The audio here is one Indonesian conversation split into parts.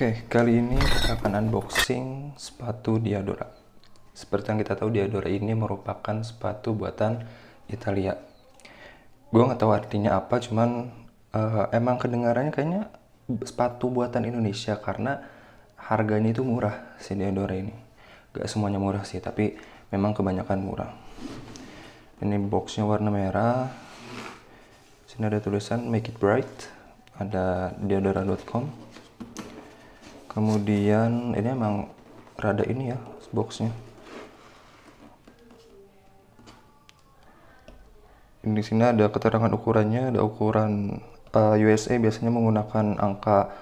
Oke, okay, kali ini kita akan unboxing sepatu Diadora. Seperti yang kita tahu, Diadora ini merupakan sepatu buatan Italia. Gue nggak tahu artinya apa, cuman uh, emang kedengarannya kayaknya sepatu buatan Indonesia karena harganya itu murah si Diadora ini. Gak semuanya murah sih, tapi memang kebanyakan murah. Ini boxnya warna merah. Sini ada tulisan Make It Bright. Ada diadora.com kemudian ini emang rada ini ya boxnya di sini ada keterangan ukurannya ada ukuran uh, eh, USA biasanya menggunakan angka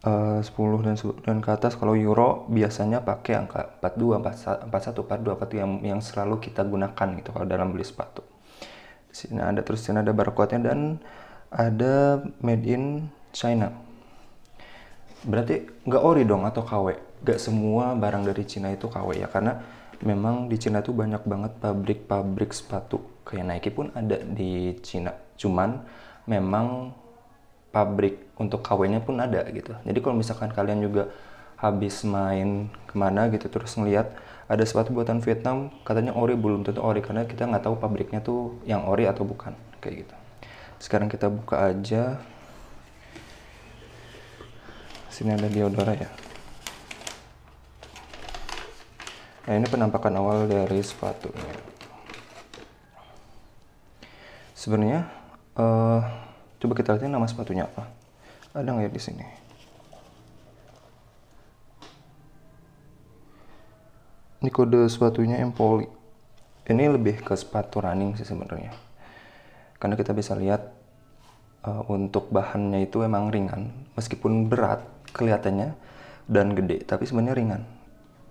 eh, uh, 10 dan dan ke atas kalau euro biasanya pakai angka 42 41 42 42 yang yang selalu kita gunakan gitu kalau dalam beli sepatu di sini ada terus di sini ada barcode-nya dan ada made in China Berarti nggak ori dong atau KW? Nggak semua barang dari Cina itu KW ya, karena memang di Cina tuh banyak banget pabrik-pabrik sepatu. Kayak Nike pun ada di Cina. Cuman memang pabrik untuk KW-nya pun ada gitu. Jadi kalau misalkan kalian juga habis main kemana gitu terus ngeliat ada sepatu buatan Vietnam katanya ori belum tentu ori karena kita nggak tahu pabriknya tuh yang ori atau bukan kayak gitu sekarang kita buka aja sini ada diodora ya nah ini penampakan awal dari sepatunya sebenarnya uh, coba kita lihat nama sepatunya apa ada nggak ya di sini ini kode sepatunya empoli ini lebih ke sepatu running sih sebenarnya karena kita bisa lihat uh, untuk bahannya itu emang ringan meskipun berat kelihatannya dan gede, tapi sebenarnya ringan.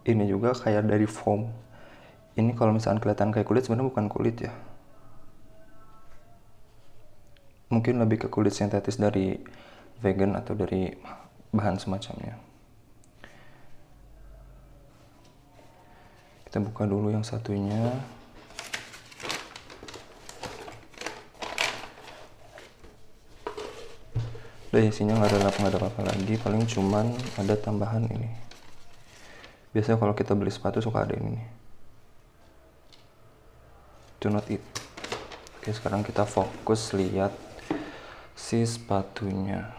Ini juga kayak dari foam. Ini kalau misalkan kelihatan kayak kulit sebenarnya bukan kulit ya. Mungkin lebih ke kulit sintetis dari vegan atau dari bahan semacamnya. Kita buka dulu yang satunya. udah isinya nggak ada apa ada apa lagi paling cuman ada tambahan ini biasanya kalau kita beli sepatu suka ada ini do not eat oke sekarang kita fokus lihat si sepatunya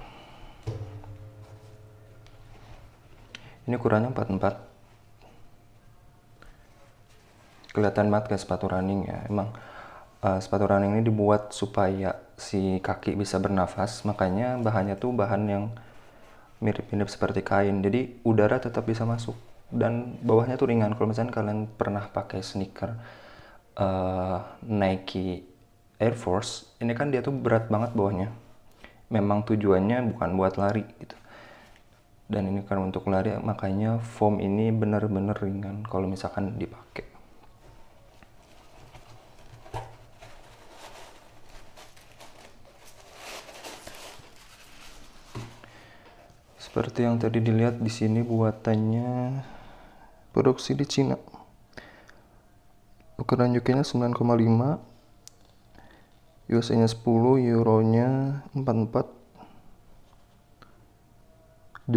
ini ukurannya 44 kelihatan banget kayak sepatu running ya emang uh, sepatu running ini dibuat supaya si kaki bisa bernafas makanya bahannya tuh bahan yang mirip-mirip seperti kain jadi udara tetap bisa masuk dan bawahnya tuh ringan kalau misalnya kalian pernah pakai sneaker uh, Nike Air Force ini kan dia tuh berat banget bawahnya memang tujuannya bukan buat lari gitu dan ini kan untuk lari makanya foam ini benar-benar ringan kalau misalkan dipakai seperti yang tadi dilihat di sini buatannya produksi di Cina ukuran UK nya 9,5 USA nya 10 Euro nya 44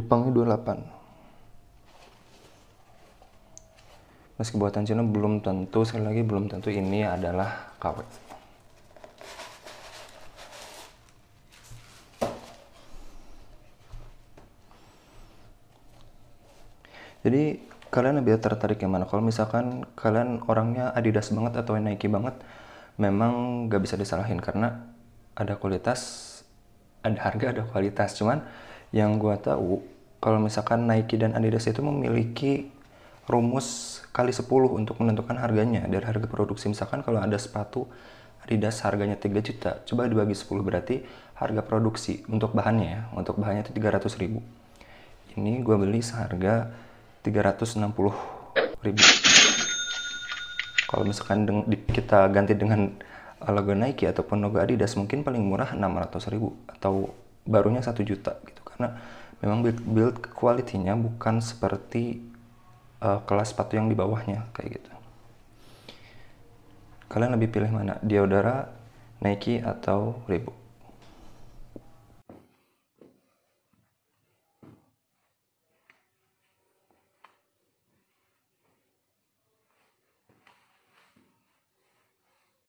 pang-nya 28 meski buatan Cina belum tentu sekali lagi belum tentu ini adalah kawet. jadi kalian lebih tertarik yang mana kalau misalkan kalian orangnya Adidas banget atau Nike banget memang gak bisa disalahin karena ada kualitas ada harga ada kualitas cuman yang gue tahu kalau misalkan Nike dan Adidas itu memiliki rumus kali 10 untuk menentukan harganya dari harga produksi misalkan kalau ada sepatu Adidas harganya 3 juta coba dibagi 10 berarti harga produksi untuk bahannya ya untuk bahannya itu 300 ribu ini gue beli seharga 360 ribu kalau misalkan kita ganti dengan uh, logo Nike ataupun logo Adidas mungkin paling murah 600 ribu atau barunya 1 juta gitu karena memang build, build quality-nya bukan seperti uh, kelas sepatu yang di bawahnya kayak gitu kalian lebih pilih mana diodara, Nike atau Reebok